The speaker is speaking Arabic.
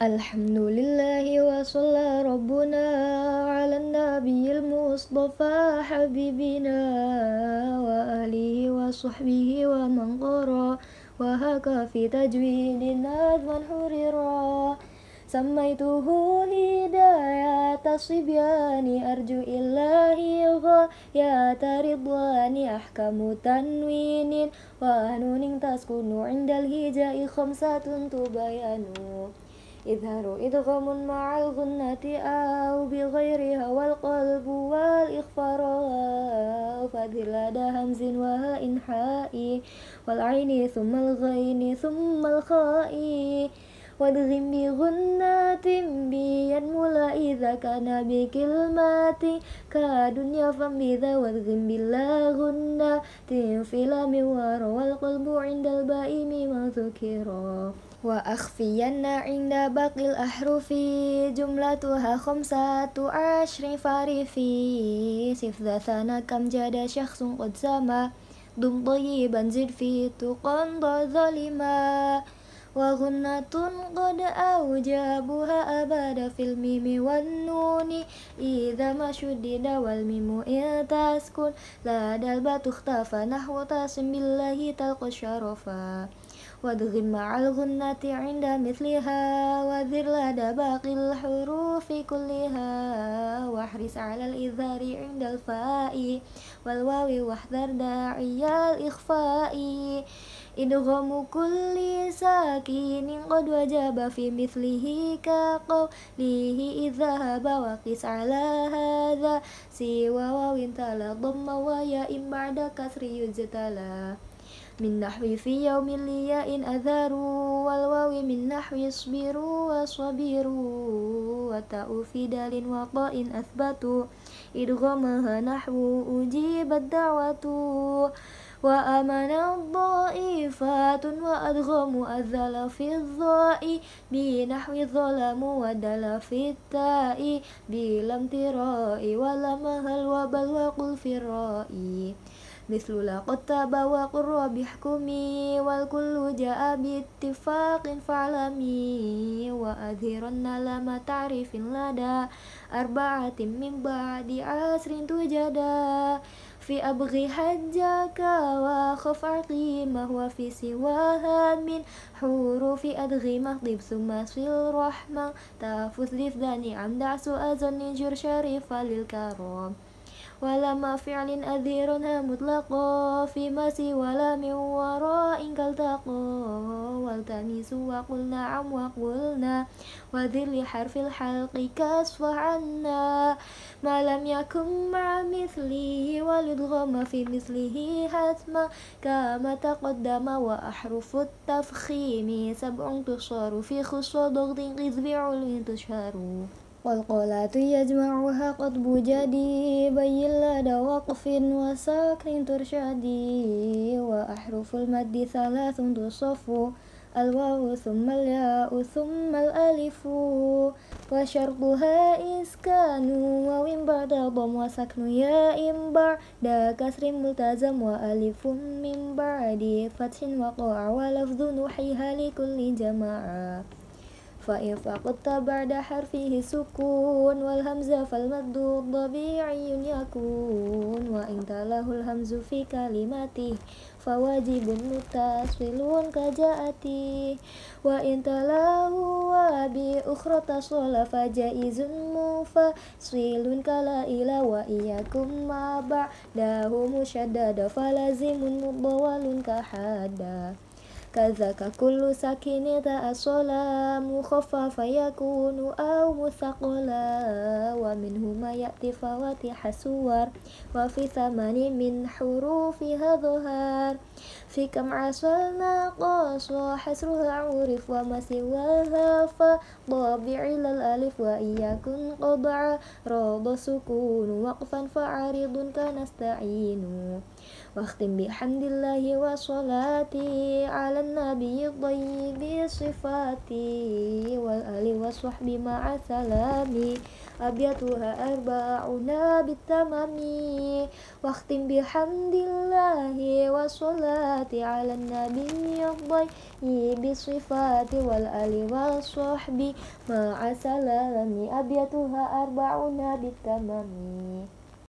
الحمد لله وصلى ربنا على النبي المصطفى حبيبنا وآله وصحبه ومن قرى وهكا في تجويد النجم حررا سميته هداية الصبيان أرجو إلهي يا ترضان أحكم تنوين وأنون تسكن عند الهجاء خمسة تبين إظهار إدغام مع الغنة أو بغيرها والقلب والإخفار فذل لدى همز وهاء حاء والعين ثم الغين ثم الخاء وادغم بغنة سكن بكلماتك دنيا فبذا واذغم باللهن تنفل من وروى القلب عند البائم ما ذكر وأخفين عند باقي الأحرف جملتها خمسة عشر فارفي سف ذا كم جاد شخص قد سما دم طيبا زد في تقنض ظلما وغنة قد أوجابها أبدا في الميم والنون إذا ما شدد والميم إن تسكن لا دلبة تختفى نحو تاسم بالله تلقى الشرفا وادغم مع الغنة عند مثلها وذر لدى باقي الحروف كلها واحرص على الإذار عند الفاء والواو واحذر داعي الإخفاء إدغام كل ساكن قد وجب في مثله كقوله إذ ذهب وقس على هذا سوى واو تلا ضم ويا إن بعد كسر يجتلى من نحو في يوم لياء أذاروا والواو من نحو اصبروا وصبروا وتأو في دال وطاء أثبتوا إدغمها نحو أجيب الدعوة وأمن الضائفات وأدغم أذل في الضاء بنحو الظلم ودل في التاء بلم تراء ولمها الوبل وقل في الرائي mislula kutaba bawa kurwa kumi wal kullu ja'a bittifaqin fa'lami wa adhiran nala matarifin lada arba'atim mimba di asrin tujada fi abghi hajjaka wa khuf aqimah wa fi siwaha min hurufi adghi maqdib summa sil rahmah tafuslif dhani amda su'azan jur syarifa lil karom ولما فعل أذيرها مطلقا فيما سوى لا من وراء التقى والتميس وقل نعم وقلنا وذل لحرف الحلق كاسف عنا ما لم يكن مع مثله ولدغم في مثله حتما كما تقدم وأحرف التفخيم سبع تشار في خصوة ضغط غذب بعلم تشار والقلات يجمعها قطب جدي بين لدى وقف وساكر ترشدي وأحرف المد ثلاث تصف الواو ثم الياء ثم الألف وشرقها إسكان واو بعد ضم وسكن ياء بعد كسر ملتزم وألف من بعد فتح وقع ولفظ نحيها لكل جماعة فإن فقدت بعد حرفه سكون والهمزة فالمد طبيعي يكون وإن تله الهمز في كلماته فواجب متصل كجاءته وإن تلاه بأخرى تصل فجائز منفصل كلا إلى وإياكم ما بعده مشدد فلازم مطول كحدا كذاك كل ساكن ذا أصلا مخفف يكون أو مثقلا ومنهما يأتي فواتح السور وفي ثمان من حروفها ظهر في كم عسلنا قاس وحسرها عرف وما سواها فضابع إلى الألف وإن يكن قضع راض سكون وقفا فعرض كنستعين واختم بحمد الله وصلاتي على على النبي الطيب صفاتي والآل والصحب مع سلامي أبيتها أربعنا بالتمام واختم بحمد الله والصلاة على النبي الطيب صفاتي والآل والصحب مع سلامي أبيتها أربعنا بالتمام